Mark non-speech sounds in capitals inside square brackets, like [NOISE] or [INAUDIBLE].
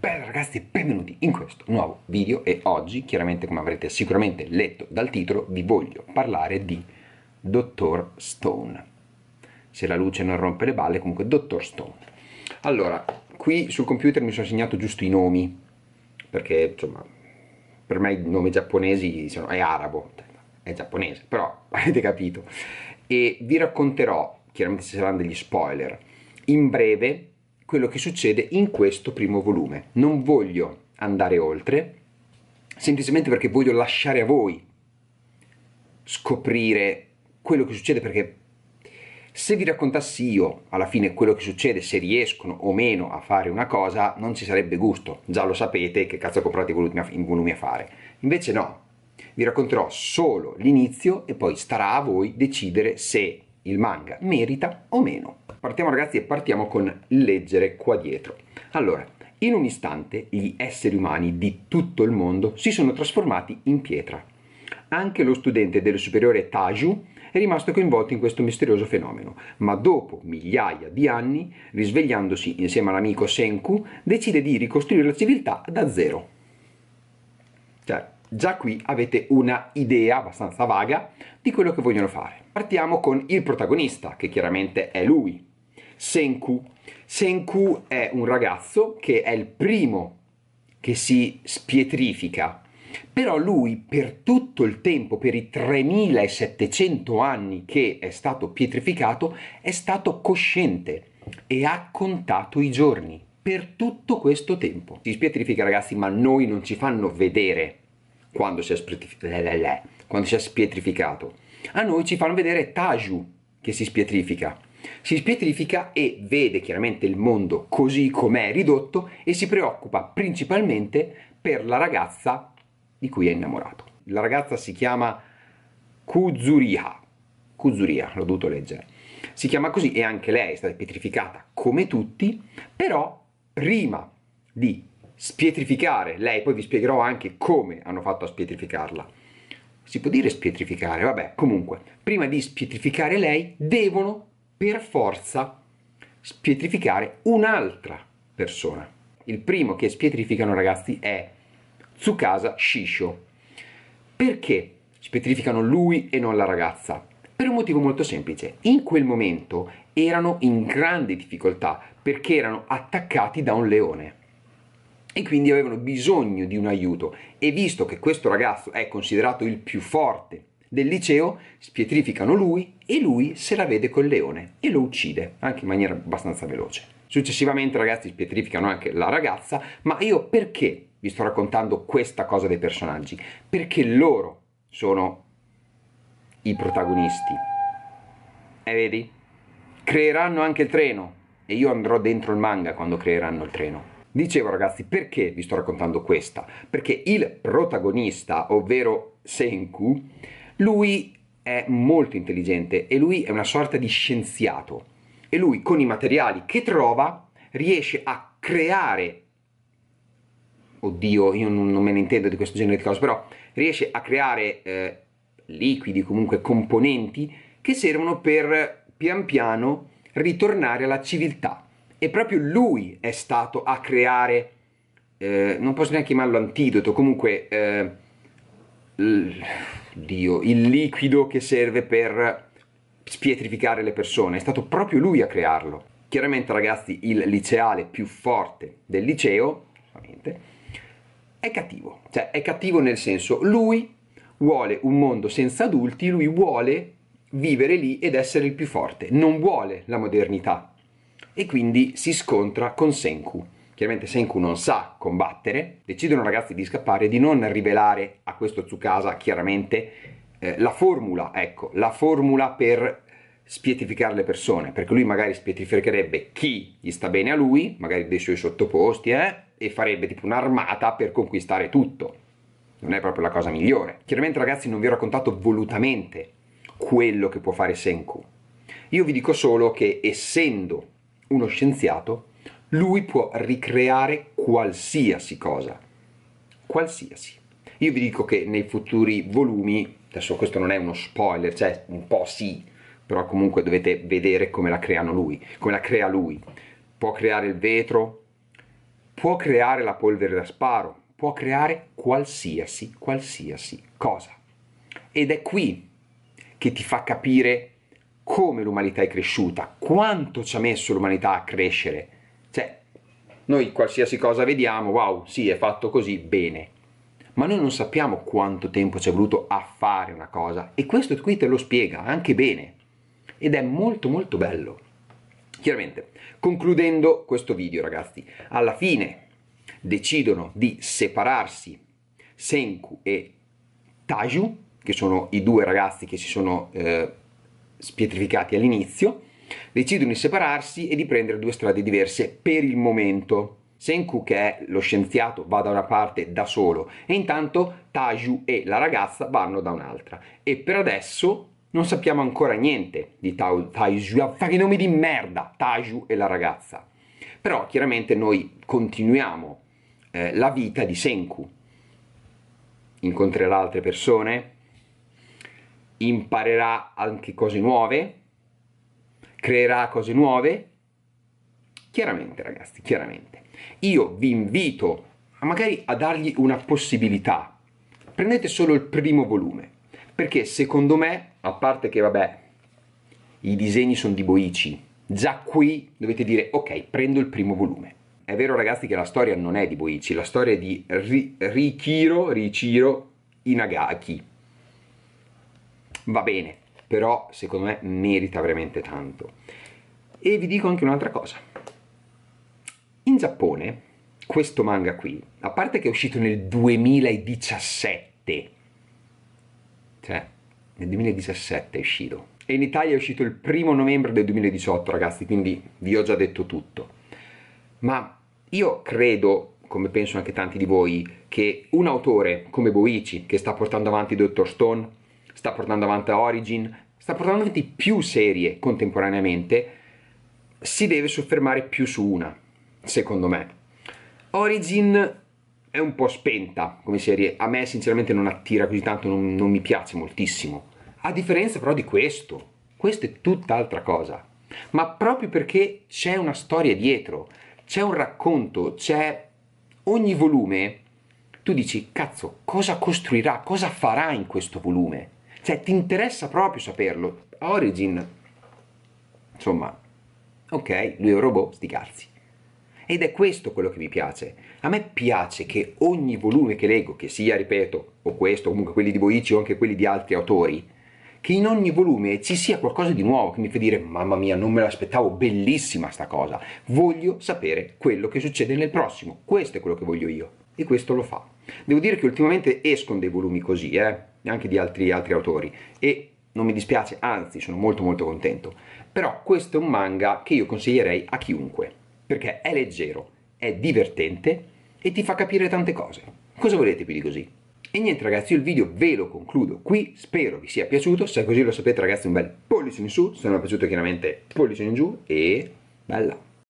Bella ragazzi, benvenuti in questo nuovo video e oggi, chiaramente come avrete sicuramente letto dal titolo, vi voglio parlare di Dottor Stone. Se la luce non rompe le balle, comunque Dottor Stone. Allora, qui sul computer mi sono segnato giusto i nomi, perché insomma, per me i nomi giapponesi sono, è arabo, è giapponese, però [LAUGHS] avete capito. E vi racconterò, chiaramente ci saranno degli spoiler, in breve quello che succede in questo primo volume. Non voglio andare oltre, semplicemente perché voglio lasciare a voi scoprire quello che succede perché se vi raccontassi io alla fine quello che succede, se riescono o meno a fare una cosa, non ci sarebbe gusto, già lo sapete che cazzo comprate i volumi a fare. Invece no, vi racconterò solo l'inizio e poi starà a voi decidere se il manga merita o meno partiamo ragazzi e partiamo con leggere qua dietro. Allora, in un istante gli esseri umani di tutto il mondo si sono trasformati in pietra. Anche lo studente del superiore Taju è rimasto coinvolto in questo misterioso fenomeno, ma dopo migliaia di anni, risvegliandosi insieme all'amico Senku, decide di ricostruire la civiltà da zero. Cioè, già qui avete una idea abbastanza vaga di quello che vogliono fare. Partiamo con il protagonista, che chiaramente è lui, Senku. Senku è un ragazzo che è il primo che si spietrifica, però lui per tutto il tempo, per i 3700 anni che è stato pietrificato, è stato cosciente e ha contato i giorni per tutto questo tempo. Si spietrifica ragazzi, ma noi non ci fanno vedere quando si è, spietrific- quando si è spietrificato. A noi ci fanno vedere Taju che si spietrifica si spietrifica e vede chiaramente il mondo così com'è ridotto e si preoccupa principalmente per la ragazza di cui è innamorato. La ragazza si chiama Kuzuriha. Kuzuriha, l'ho dovuto leggere. Si chiama così e anche lei è stata pietrificata come tutti, però prima di spietrificare lei, poi vi spiegherò anche come hanno fatto a spietrificarla. Si può dire spietrificare, vabbè, comunque, prima di spietrificare lei devono per forza spietrificare un'altra persona. Il primo che spietrificano ragazzi è Tsukasa Shisho. Perché spietrificano lui e non la ragazza? Per un motivo molto semplice. In quel momento erano in grande difficoltà perché erano attaccati da un leone e quindi avevano bisogno di un aiuto e visto che questo ragazzo è considerato il più forte del liceo spietrificano lui e lui se la vede col leone e lo uccide, anche in maniera abbastanza veloce. Successivamente ragazzi spietrificano anche la ragazza, ma io perché vi sto raccontando questa cosa dei personaggi? Perché loro sono i protagonisti. E eh, vedi? Creeranno anche il treno e io andrò dentro il manga quando creeranno il treno. Dicevo ragazzi, perché vi sto raccontando questa? Perché il protagonista, ovvero Senku, lui è molto intelligente e lui è una sorta di scienziato e lui con i materiali che trova riesce a creare oddio io non, non me ne intendo di questo genere di cose però riesce a creare eh, liquidi comunque componenti che servono per pian piano ritornare alla civiltà e proprio lui è stato a creare eh, non posso neanche chiamarlo antidoto comunque eh, Dio, il liquido che serve per spietrificare le persone, è stato proprio lui a crearlo. Chiaramente ragazzi il liceale più forte del liceo è cattivo, cioè è cattivo nel senso lui vuole un mondo senza adulti, lui vuole vivere lì ed essere il più forte, non vuole la modernità e quindi si scontra con Senku chiaramente Senku non sa combattere, decidono ragazzi di scappare e di non rivelare a questo Tsukasa chiaramente eh, la formula, ecco, la formula per spietificare le persone, perché lui magari spietificherebbe chi gli sta bene a lui, magari dei suoi sottoposti, eh, e farebbe tipo un'armata per conquistare tutto. Non è proprio la cosa migliore. Chiaramente ragazzi non vi ho raccontato volutamente quello che può fare Senku. Io vi dico solo che essendo uno scienziato lui può ricreare qualsiasi cosa, qualsiasi. Io vi dico che nei futuri volumi, adesso questo non è uno spoiler, cioè un po' sì, però comunque dovete vedere come la creano lui, come la crea lui. Può creare il vetro, può creare la polvere da sparo, può creare qualsiasi, qualsiasi cosa. Ed è qui che ti fa capire come l'umanità è cresciuta, quanto ci ha messo l'umanità a crescere, noi qualsiasi cosa vediamo, wow, sì, è fatto così, bene. Ma noi non sappiamo quanto tempo ci è voluto a fare una cosa e questo qui te lo spiega anche bene. Ed è molto molto bello. Chiaramente, concludendo questo video ragazzi, alla fine decidono di separarsi Senku e Taju, che sono i due ragazzi che si sono eh, spietrificati all'inizio, Decidono di separarsi e di prendere due strade diverse per il momento. Senku, che è lo scienziato, va da una parte da solo e intanto Taju e la ragazza vanno da un'altra. E per adesso non sappiamo ancora niente di Taju, fa che nomi di merda, Taju e la ragazza. Però chiaramente noi continuiamo eh, la vita di Senku. Incontrerà altre persone, imparerà anche cose nuove, creerà cose nuove? Chiaramente ragazzi, chiaramente. Io vi invito a magari a dargli una possibilità. Prendete solo il primo volume, perché secondo me, a parte che vabbè, i disegni sono di Boici, già qui dovete dire ok, prendo il primo volume. È vero ragazzi che la storia non è di Boici, la storia è di Ri- Rikiro, Richiro Inagaki. Va bene, però secondo me merita veramente tanto. E vi dico anche un'altra cosa. In Giappone, questo manga qui, a parte che è uscito nel 2017, cioè nel 2017 è uscito, e in Italia è uscito il primo novembre del 2018, ragazzi, quindi vi ho già detto tutto. Ma io credo, come penso anche tanti di voi, che un autore come Boichi, che sta portando avanti Dr. Stone, sta portando avanti Origin, sta portando avanti più serie contemporaneamente, si deve soffermare più su una, secondo me. Origin è un po' spenta come serie, a me sinceramente non attira così tanto, non, non mi piace moltissimo. A differenza però di questo, questo è tutt'altra cosa, ma proprio perché c'è una storia dietro, c'è un racconto, c'è ogni volume, tu dici cazzo, cosa costruirà, cosa farà in questo volume? Cioè, ti interessa proprio saperlo. Origin, insomma, ok, lui è un robot, sti cazzi. Ed è questo quello che mi piace. A me piace che ogni volume che leggo, che sia, ripeto, o questo, o comunque quelli di Boici o anche quelli di altri autori, che in ogni volume ci sia qualcosa di nuovo che mi fa dire mamma mia non me l'aspettavo, bellissima sta cosa, voglio sapere quello che succede nel prossimo, questo è quello che voglio io e questo lo fa. Devo dire che ultimamente escono dei volumi così, eh? anche di altri, altri autori e non mi dispiace, anzi sono molto molto contento. Però questo è un manga che io consiglierei a chiunque, perché è leggero, è divertente e ti fa capire tante cose. Cosa volete più di così? E niente ragazzi, io il video ve lo concludo qui, spero vi sia piaciuto, se è così lo sapete ragazzi un bel pollice in su, se non è piaciuto chiaramente pollice in giù e bella!